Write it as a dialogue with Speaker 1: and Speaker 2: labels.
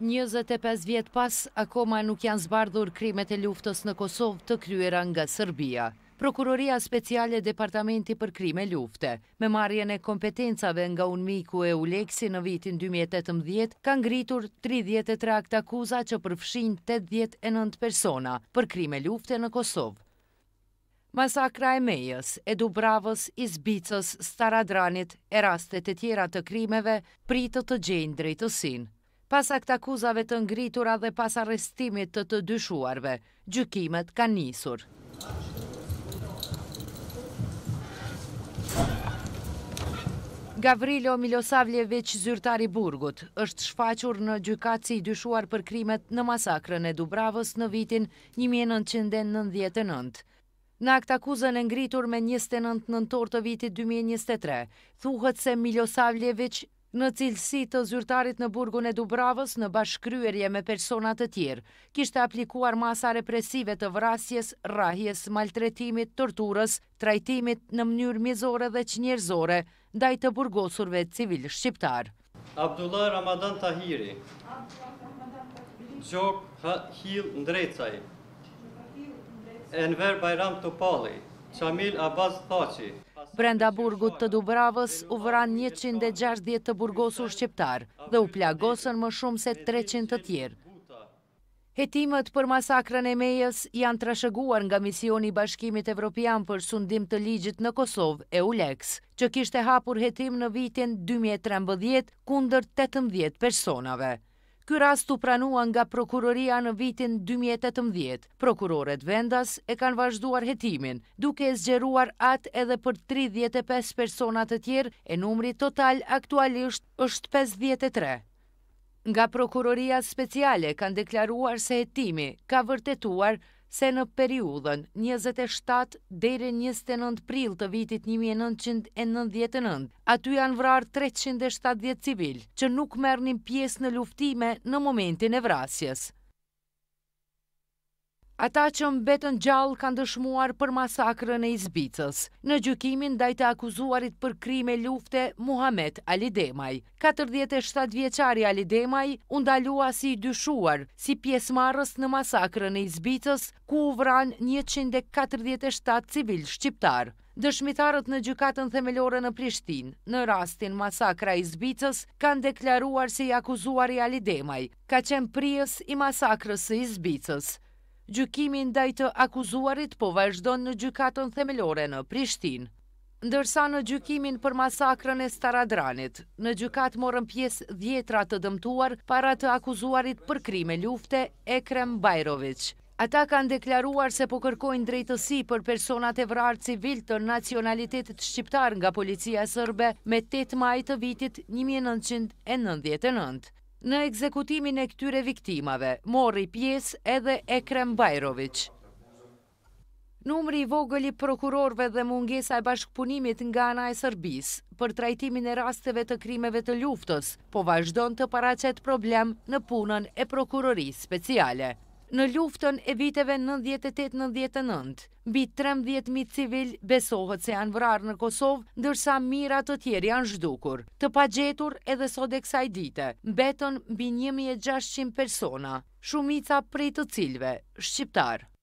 Speaker 1: 25 vjetë pas, akoma nuk janë zbardhur krimet e luftës në Kosovë të kryera nga Serbia. Prokuroria Speciale Departamenti për Krime Lufte, me marjen e kompetencave nga unmiku e Uleksi në vitin 2018, kanë ngritur 33 aktakuza që përfshin 89 persona për krime lufte në Kosovë. Masakra e Mejës, e Dubravës, Izbicës, Staradranit e rastet e tjera të krimeve pritë të gjenë drejtësinë. Pas akt akuzave të ngritura dhe pas arrestimit të të dyshuarve, gjykimet ka nisur. Gavrilo Milosavljevic Zyrtari Burgut është shfaqur në gjykaci i dyshuar për krimet në masakrën e Dubravës në vitin 1999. Në akt akuzën e ngritur me 29 nëntor të vitit 2023, thuhët se Milosavljevic në cilësi të zyrtarit në burgun e Dubravës në bashkryerje me personat të tjerë, kishte aplikuar masa represive të vrasjes, rahjes, maltretimit, torturës, trajtimit në mënyrë mizore dhe që njerëzore, daj të burgosurve civil shqiptar. Abdullah Ramadan Tahiri, Gjok Hil Ndrecaj, Enver Bajram Topali, Qamil Abaz Thaci, Brenda burgut të Dubravës u vëran 160 të burgosur shqiptar dhe u plagosën më shumë se 300 të tjerë. Hetimet për masakrën e mejës janë trashëguar nga misioni bashkimit evropian për sundim të ligjit në Kosovë e Ulex, që kishte hapur hetim në vitin 2013 kunder 18 personave. Ky rast u pranua nga prokuroria në vitin 2018. Prokuroret vendas e kanë vazhduar hetimin, duke e zgjeruar atë edhe për 35 personat të tjerë e numri total aktualisht është 53. Nga prokuroria speciale kanë deklaruar se jetimi ka vërtetuar se në periudhën 27 deri 29 prill të vitit 1999, aty janë vrarë 370 civil që nuk mërnin pjesë në luftime në momentin e vrasjes. Ata që mbetën gjallë kanë dëshmuar për masakrën e Izbicës, në gjukimin dajte akuzuarit për krime lufte Muhammed Alidemaj. 47 vjeqari Alidemaj undalua si dyshuar si pjesmarës në masakrën e Izbicës, ku u vran 147 civil shqiptar. Dëshmitarët në gjukatën themelore në Prishtin, në rastin masakra Izbicës, kanë deklaruar si akuzuar i Alidemaj, ka qenë prijës i masakrës e Izbicës daj të akuzuarit po vazhdon në gjykatën themelore në Prishtin. Ndërsa në gjykimin për masakrën e Staradranit, në gjykat morën pjesë djetra të dëmtuar para të akuzuarit për krime lufte Ekrem Bajrovic. Ata kanë deklaruar se po kërkojnë drejtësi për personat e vrarë civil të nacionalitetit shqiptar nga policia sërbe me 8 maj të vitit 1999. Në ekzekutimin e këtyre viktimave, i pies edhe Ekrem Bajroviç. Numëri i vogëli prokurorve dhe mungesa e bashkëpunimit nga ana e Sërbis për trajtimin e rasteve të krimeve të luftës, po vazhdon të paracet problem në punën e prokurorisë speciale në luftën e viteve 98-99. Bi 13.000 civil besohët se janë vrarë në Kosovë, dërsa mirat të tjeri janë zhdukur. Të pa gjetur edhe sot e kësaj dite, betën bi 1.600 persona, shumica prej të cilve, shqiptarë.